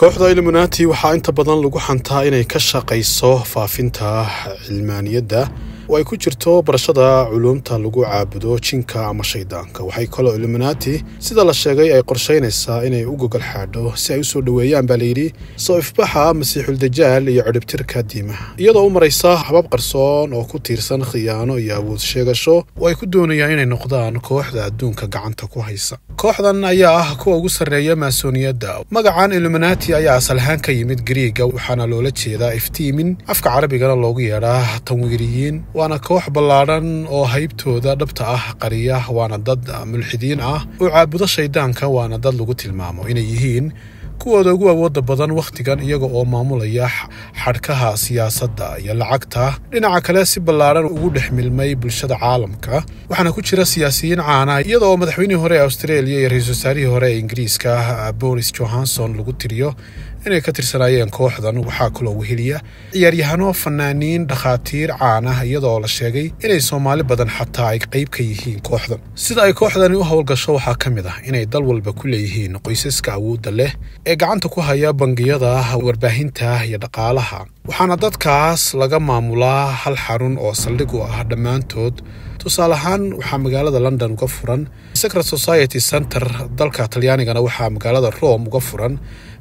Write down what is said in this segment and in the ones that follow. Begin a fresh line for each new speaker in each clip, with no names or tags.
kooxda ilmunaati waxaa inta badan lagu xantaa inay ka shaqayso faafinta cilmaaniyadda oo ay ku jirto barashada culuumta lagu caabudo jinka ama shaydaanka waxay kaloo iluminaati sida la sheegay ay qorshaynaysaa inay u gogol xaadho si ay u soo dhoweeyaan baa layidhi soo ifbaxa masiixuldajaal iyo cidhibtirka diimaha iyadoo u maraysa habab qarsoon oo ku tiirsan khiyaano iyo awood sheegasho oo ay ku doonayaan inay noqdaan kooxda adduunka gacanta ku haysa kooxdan ayaa ah kuwa ugu sarreeya maasooniyadda magacan iluminaati ayaa asalahaan ka yimid griiga waxaana loola jeedaa iftiimin afka carabigana loogu yeedhaa tanwiiriyiin waana koox ballaadhan oo haybtooda dhabta ah qariya waana dad ah, mulxidiin ah oo caabudo shayddaanka waana dad lagu tilmaamo inay yihiin kuwooda ugu awoodda badan wakhtigan iyaga oo maamulaya xadhkaha siyaasadda iyo lacagta dhinaca kale si ballaadhan ugu dhex milmay bulshada caalamka waxaana ku jira siyaasiyiin caana iyada oo madaxweynihii hore ee australia iyo ra-iisul wasaarihii hore ee ingiriiska ah, boris johanson lagu tiriyo inay ka tirsanaayeen kooxdan waxaa kaloo weheliya ciyaaryahanoo fanaaniin dhakhaatiir caan ah iyadoo la sheegay inay soomaali badan xataa ay qayb ka yihiin kooxdan sida ay kooxdani u howlgasho waxaa ka mid ah inay dal walba ku leeyihiin qoysaska awoodda leh ee gacanta ku haya bangiyada warbaahinta iyo dhaqaalaha waxaana dadkaas laga maamulaa hal xarun oo saldhig u ah dhammaantood tusaale ahaan waxaa magaalada london uga furan secret society center dalka talyaanigana waxaa magaalada rome uga furan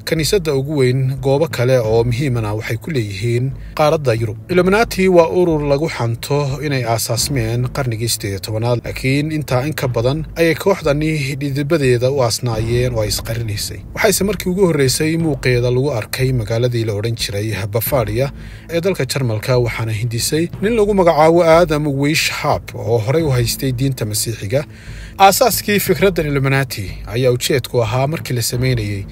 kaniisadda ugu weyn goobo kale oo muhiimana waxay ku leeyihiin qaaradda yurub iluminati waa urur lagu xanto inay aasaasmeen qarnigii sideed iyo tobanaad laakiin intaa in ka badan ayay kooxdani dhidibadeeda u aasnaayeen oo ay isqarinaysay waxayse markii ugu horreysay muuqeeda lagu arkay magaaladii la odhan jiray bafaria ee dalka jarmalka waxaana hindisay nin lagu magacaabo aadam wiish haab oo horey u haystay diinta masiixiga aasaaskii fikraddan iluminati ayaa ujeedku ahaa markii la samaynayey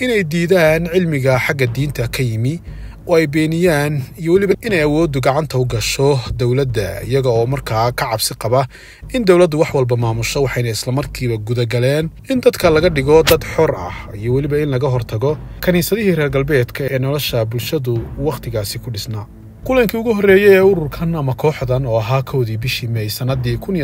inay diidaan cilmiga xagga diinta ka yimi oo ay beeniyaan iyo weliba inay awooddu gacanta u gasho dowladda iyaga oo markaa ka cabsi qaba in dowladdu wax walba maamusho waxayna islamarkiiba gudagaleen in dadka laga dhigo dad xor ah iyo weliba in laga hortago kiniisadihii reer galbeedka ee nolosha bulshadu wakhtigaasi ku dhisnaa kulankii ugu horreeyey ee ururkan ama kooxdan oo ahaa kowdii bishii may sannadii kun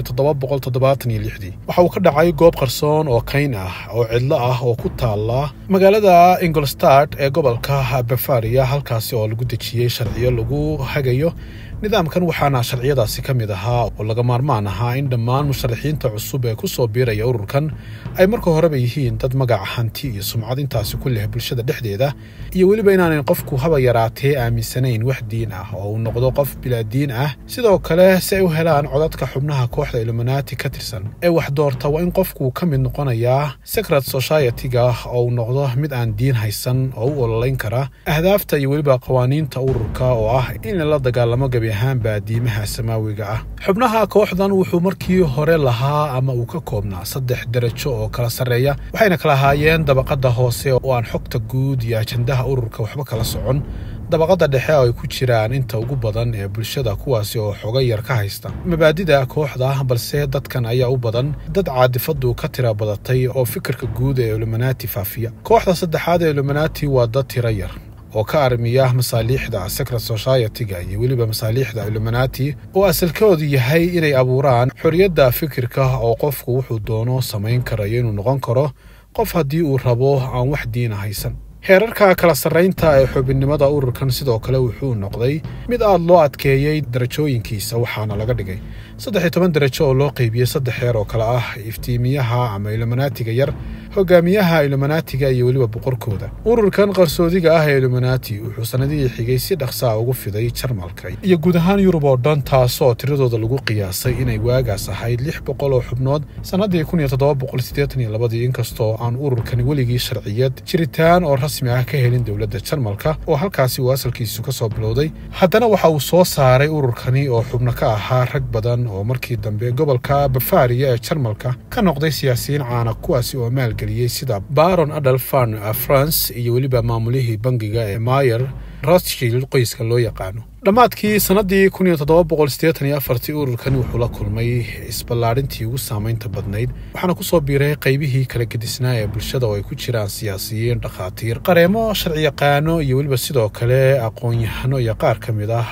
waxa uu ka dhacay goob qarsoon oo kayn ah oo cidlo ah oo ku taalla magaalada ingolstad ee gobolka bafaria halkaasi oo lagu dejiyey sharciyo lagu hagayo nidaamkan waxaana sharciyadaasi ka mid ahaa oo laga maarmaan ahaa in dhammaan musharixiinta cusub ee ku soo biiraya ururkan ay marka horeba yihiin dad magaca hanti iyo sumcad intaasi ku leh bulshada dhexdeeda iyo weliba inaanan qofku haba yaraatee aaminsanayn wax diin ah oo uu noqdo qof bilaadiin ah sidoo kale si ay u helaan codadka xubnaha kooxda iluminaati ka tirsan ee wax doorta waa in qofku ka mid noqonayaa secret society oo uu noqdo mid aan diin haysan oo u ololayn kara ahdaafta iyo weliba qawaaniinta ururka oo ah in lala dagaalamo gabe gebi ahaanba diimaha samaawiga ah xubnaha kooxdan wuxuu markii hore lahaa ama uu ka koobnaa saddex darajo oo kala sarreeya waxayna kala ahaayeen dabaqadda hoose oo aan xogta guud iyo ajandaha ururka waxba kala socon dabaqadda dhexe oo ay ku jiraan inta ugu badan ee bulshada kuwaasi oo xoga yar ka haysta mabaadida kooxda balse dadkan ayaa u badan dad caadifadu ka tira badatay oo fikirka guud ee ulumanati faafiya kooxda saddexaad ee ulumanati waa dad tiro yar oo ka arrimiya masaaliixda secret society iyo weliba masaaliixda iluminaati oo asalkoodu yahay inay abuuraan xorriyadda fikirka oo qofku wuxuu doono samayn karayo inuu noqon karo qof haddii uu rabo aan wax diina haysan heerarka kala sarraynta ee xubinnimada ururkan sidoo kale wuxuu noqday mid aad loo adkeeyey darajooyinkiisa waxaana laga dhigay saddex iyo toban darajo oo loo qaybiyey saddex heer oo kale ah iftiimiyaha ama iluminaatiga yar hogaamiyaha ilumanatiga iyo weliba boqorkooda ururkan qarsoodiga ah ee ilumanati wuxuu sannadihii xigay si dhaqsaa ugu fiday jarmalka iyo guud ahaan yurub oo dhan taasoo tiradooda lagu qiyaasay inay waagaas ahayd lix boqol oo xubnood sannadii kun iyo toddoba boqol siddeetan iyo labadii inkastoo aan ururkani weligii sharciyad jiritaan oo rasmi ah ka helin dowladda jarmalka oo halkaasi uu asalkiisu ka soo bilowday haddana waxa uu soo saaray ururkani oo xubno ka ahaa rag badan oo markii dambe gobolka bafaariya ee jarmalka ka noqday siyaasiyiin caana kuwaasi oo maalgeli geliyey sida baron adalfan france iyo weliba maamulihii bangiga ee mayer rothshild qoyska loo yaqaano dhammaadkii sannadii kun iyo toddoba boqol siddeetan iyo afartii ururkani wuxuu la kulmay isballaadhintii ugu saamaynta badnayd waxaana ku soo biiray qaybihii kala gedisnaa ee bulshada oo ay ku jiraan siyaasiyiin dhakhaatiir qareemo sharciyaqaano iyo weliba sidoo kale aqoon-yahano iyo qaar ka mid ah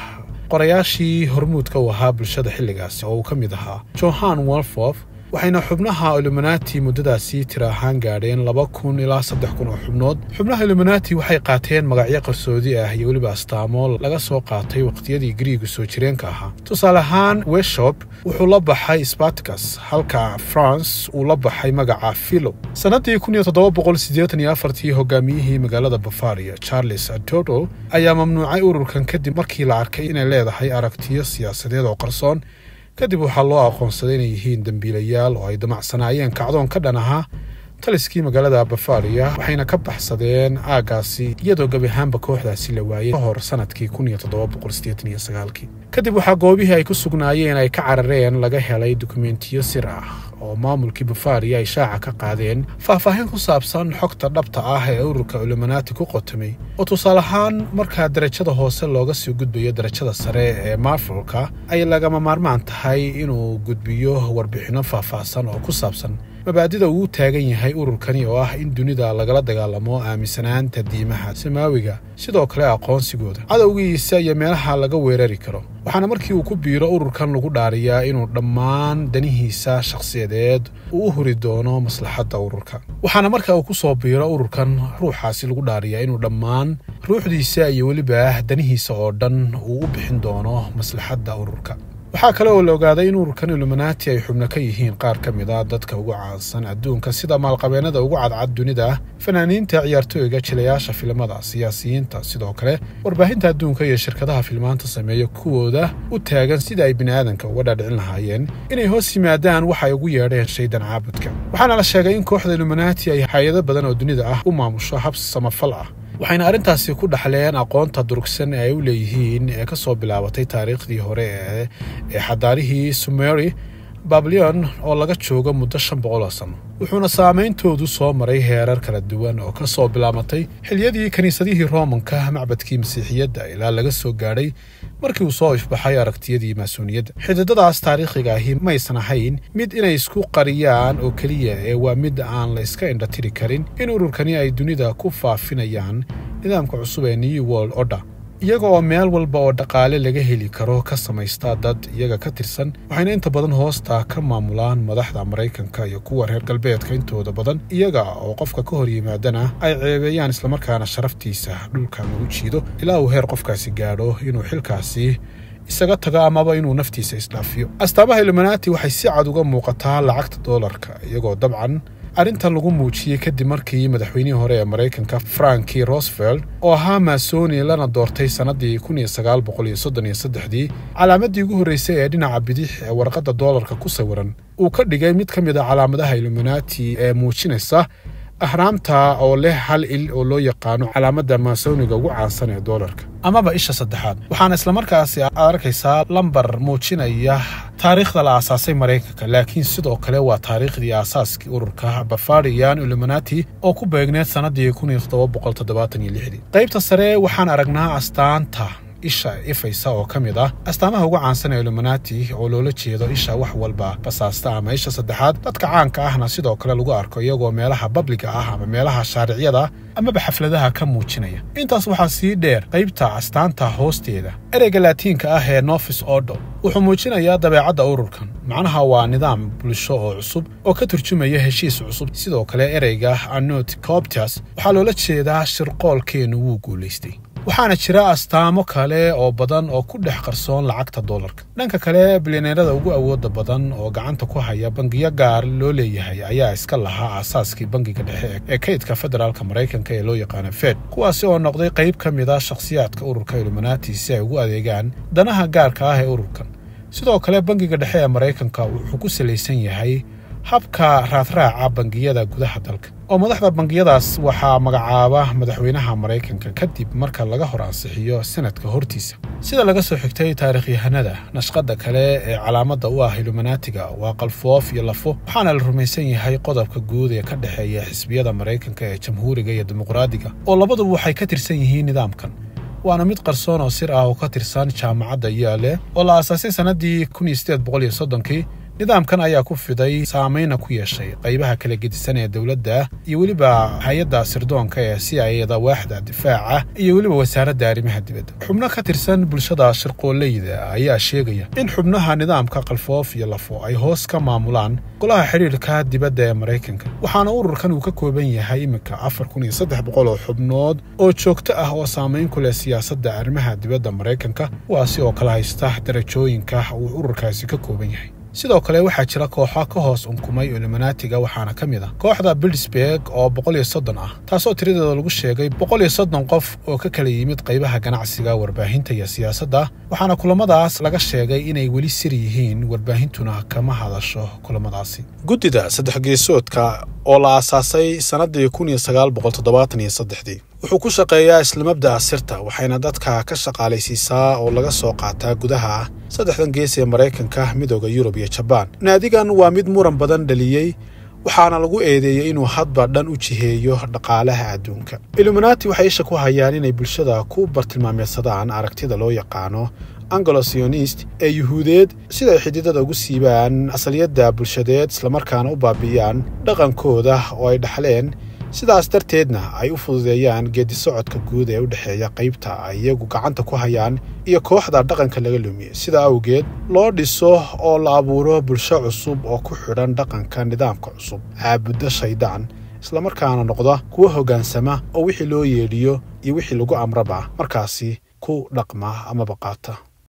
qorayaashii hormuudka u ahaa bulshada xilligaasi oo uu ka mid ahaa johan wolfof waxayna xubnaha iluminaati muddadaasi tir ahaan gaadheen laba kun ilaa saddex kun oo xubnood xubnaha iluminaati waxay qaateen magacyo qarsoodi ah iyo weliba astaamo laga soo qaatay waqtiyadii griigu soo jireenka ahaa tusaale ahaan weshob wuxuu la baxay sbatkas halka france uu la baxay magaca filo sannadii tii hogaamiyihii magaalada bafaria charles adodo ayaa mamnuucay ururkan kadib markii la arkay inay leedahay aragtiyo siyaasadeed oo qarsoon kadib waxaa loo aqoonsaday inay yihiin dembiilayaal oo ay damacsanaayeen kacdoon ka dhan ahaa taliskii magaalada bafaaliya waxayna ka baxsadeen aaggaasi iyadoo gebi ahaanba kooxdaasi la waayay ka hor sannadkii kadib waxaa goobihii ay ku sugnaayeen ay ka carareen laga helay dukumentiyo sir ah oo maamulkii bafaaliya ay shaaca ka qaadeen faahfaahin ku saabsan xogta dhabta ah ee ururka culimanaati ku qotamay oo tusaale ahaan markaa darajada hoose looga sii gudbayo darajada sare ee maafulka ay lagama maarmaan tahay inuu gudbiyo warbixinno faahfaahsan oo ku saabsan mabaadida ugu taagan yahay ururkani oo ah in dunida lagala dagaalamo aaminsanaanta diimaha samaawiga sidoo kale aqoonsigooda cadowgiisa iyo meelaha laga weerari karo waxaana markii uu ku biiro ururkan lagu dhaariyaa inuu dhammaan danihiisa shakhsiyadeed uu u huri doono maslaxadda ururka waxaana marka uu ku soo biiro ururkan ruuxaasi lagu dhaariyaa inuu dhammaan ruuxdiisa iyo weliba danihiisa oo dhan uu u bixin doono maslaxadda ururka waxaa kale oo la ogaaday in ururkan iluminaati ay xubno ka yihiin qaar ka mid a ah dadka ugu caansan adduunka sida maalqabeennada ugu cadcad dunida ah fanaaniinta ciyaartooyga jilayaasha filimada siyaasiyiinta sidoo kale warbaahinta adduunka iyo shirkadaha filmaanta sameeya kuwooda u taagan sida ay bini'aadanka uga dhaadhicin lahaayeen inay hoos yimaadaan waxa ay ugu yeedheen shaydan caabudka waxaana la sheegay in kooxda iluminaati ay hay-ado badan oo dunida ah u maamusho hab samafal ah waxayna arrintaasi ku dhaxleen aqoonta durugsan ee ay u leeyihiin ee ka soo bilaabatay taariikhdii hore ee xadaarihii sumeri bablion oo laga joogo muddo shan boqoloo sano wuxuuna saamayntoodu soo maray heerar kala duwan oo ka soo bilaabatay xiliyadii kiniisadihii roomanka macbadkii masiixiyadda ilaa laga soo gaadhay markii uu soo ifbaxay aragtiyadii maasuuniyadda xididadaas taariikhiga ahi maysan ahayn mid inay isku qariyaan oo keliya ee waa mid aan la iska indhatiri karin in ururkani ay dunida ku faafinayaan nidaamka cusub ee new world order iyagoo meel walba oo dhaqaale laga heli karo ka samaysta dad iyaga ka tirsan waxayna inta badan hoosta ka maamulaan madaxda maraykanka iyo kuwa reer galbeedka intooda badan iyaga oo qofka ka hor yimaadana ay ceebeeyaan islamarkaana sharaftiisa dhulkan lagu jiido ilaa uu heer qofkaasi gaadho inuu xilkaasi isaga tago amaba inuu naftiisa isdhaafiyo astaamaha ilmanati waxay si cad uga muuqataa lacagta doolarka iyagoo dabcan arrintan lagu muujiyey kadib markii madaxweynihii hore ee maraykanka franki rosfeld oo ahaa maasoni lana doortay sannadii dii calaamaddii ugu horreysay ee dhinaca bidix ee warqadda doolarka ku sawiran uu ka dhigay mid ka mid a ah calaamadaha iluminati ee muujinaysa ahraamta oo leh hal il oo loo yaqaano calaamada maasoniga ugu caansan ee doolarka amaba isha saddexaad waxaana islamarkaasi arkaysaa lambar muujinaya taariikhda la aasaasay maraykanka laakiin sidoo kale waa taariikhdii aasaaskii ururka bafariyan ulumanati oo ku beegneed sannadii qaybta sare waxaan aragnaa astaanta isha ifaysa oo ka mid ah astaamaha ugu caansan ee luminati oo loola jeedo isha wax walba basaasta ama isha saddexaad dadka caanka ahna sidoo kale lagu arko iyagoo meelaha babliga ah ama meelaha shaaricyada amaba xafladaha ka muujinaya intaas waxaa sii dheer qaybta astaanta hoosteeda ereyga laatiinka ah ee nofis odo wuxuu muujinayaa dabeecadda ururkan macnaha waa nidaam bulsho oo cusub oo ka turjumaya heshiis cusub sidoo kale ereyga anot coptas waxaa loola jeedaa shirqoolkeennu wuu guulaystay waxaana jira astaamo kale oo badan oo ku dhex qarsoon lacagta doolarka dhanka kale bilyaneerada ugu awooda badan oo gacanta ku haya bangiyo gaar loo leeyahay ayaa iska lahaa aasaaskii bangiga dhexe ee kaydka federaalka maraykanka ee loo yaqaana fed kuwaasi oo noqday qayb ka mid ah shakhsiyaadka ururka iluminaati si ay ugu adeegaan danaha gaarka ah ee ururkan sidoo kale bangiga dhexe ee maraykanka wuxuu ku salaysan yahay habka raadraaca bangiyada gudaha dalka oo madaxda bangiyadaas waxaa magacaaba madaxweynaha maraykanka kadib marka laga hor ansixiyo sanadka hortiisa sida laga soo xigtay taarikhyahanada nashqadda kale ee calaamadda u ah iluminaatiga waa qalfoof iyo lafo waxaana la rumaysan yahay qodobka guud ee ka dhexeeya xisbiyada maraykanka ee jamhuuriga iyo dimuqraadiga oo labaduba waxay ka tirsan yihiin nidaamkan waana mid qarsoon oo sir ah oo ka tirsan jaamacadda yaale oo la aasaasay sannadii kun iyo siddeed boqol iyo soddonkii nidaamkan ayaa ku fiday saamayna ku yeeshay qaybaha kala gedisan ee dowladda iyo weliba hay-adda sirdoonka ee si ayada waaxda difaaca iyo weliba wasaaradda arrimaha dibadda xubno ka tirsan bulshada shirqooleyda ayaa sheegaya in xubnaha nidaamka kalfoof iyo lafo ay hoos ka maamulaan golaha xidhiirka dibadda ee maraykanka waxaana ururkan uu ka kooban yahay iminka afar kun iyo saddex boqol oo xubnood oo joogto ah oo saamayn ku leh siyaasadda arrimaha dibadda maraykanka kuwaasi oo kale haysta darajooyinka uu ururkaasi ka kooban yahay sidoo kale waxaa jira kooxo ka hoos unkumay illuminaatiga waxaana ka mid ah kooxda bildsberg oo boqol iyo soddon ah taasoo tiradeeda lagu sheegay soddon qof oo ka kala yimid qaybaha ganacsiga warbaahinta iyo siyaasadda waxaana kulamadaas laga sheegay inay weli sir yihiin warbaahintuna kama hadasho kulamadaasi guddida saddex geesoodka oo la aasaasay sannaddii kun iyo sagaal boqol toddobaatan iyo saddexdii wuxuu ku shaqeeyaa isla mabda'a sirta waxayna dadka ka shaqaalaysiisaa oo laga soo qaataa gudaha saddexdan gees ee maraykanka midooda yurub iyo jabaan naadigan waa mid muran badan dhaliyey waxaana lagu eedeeyey inuu hadba dhan u jiheeyo dhaqaalaha adduunka iluminaati waxay isha ku hayaan inay bulshada ku bartilmaameedsadaan aragtida loo yaqaano angolosiyonist ee yuhuudeed siday xididada ugu siibaan asaliyadda bulshadeed islamarkaana u baabi'iyaan dhaqankooda oo ay dhaxleen sidaas darteedna ay u fududeeyaan geedi socodka guud ee u dhexeeya qaybta ay iyagu gacanta ku hayaan iyo kooxda dhaqanka laga lumiyey sida awgeed loo dhiso oo la abuuro bulsho cusub oo ku xidhan dhaqanka nidaamka cusub caabudda shaydaan islamarkaana noqda kuwa hoggaansama oo wixii loo yeedhiyo iyo wixii lagu amraba markaasi ku dhaqma amaba qaata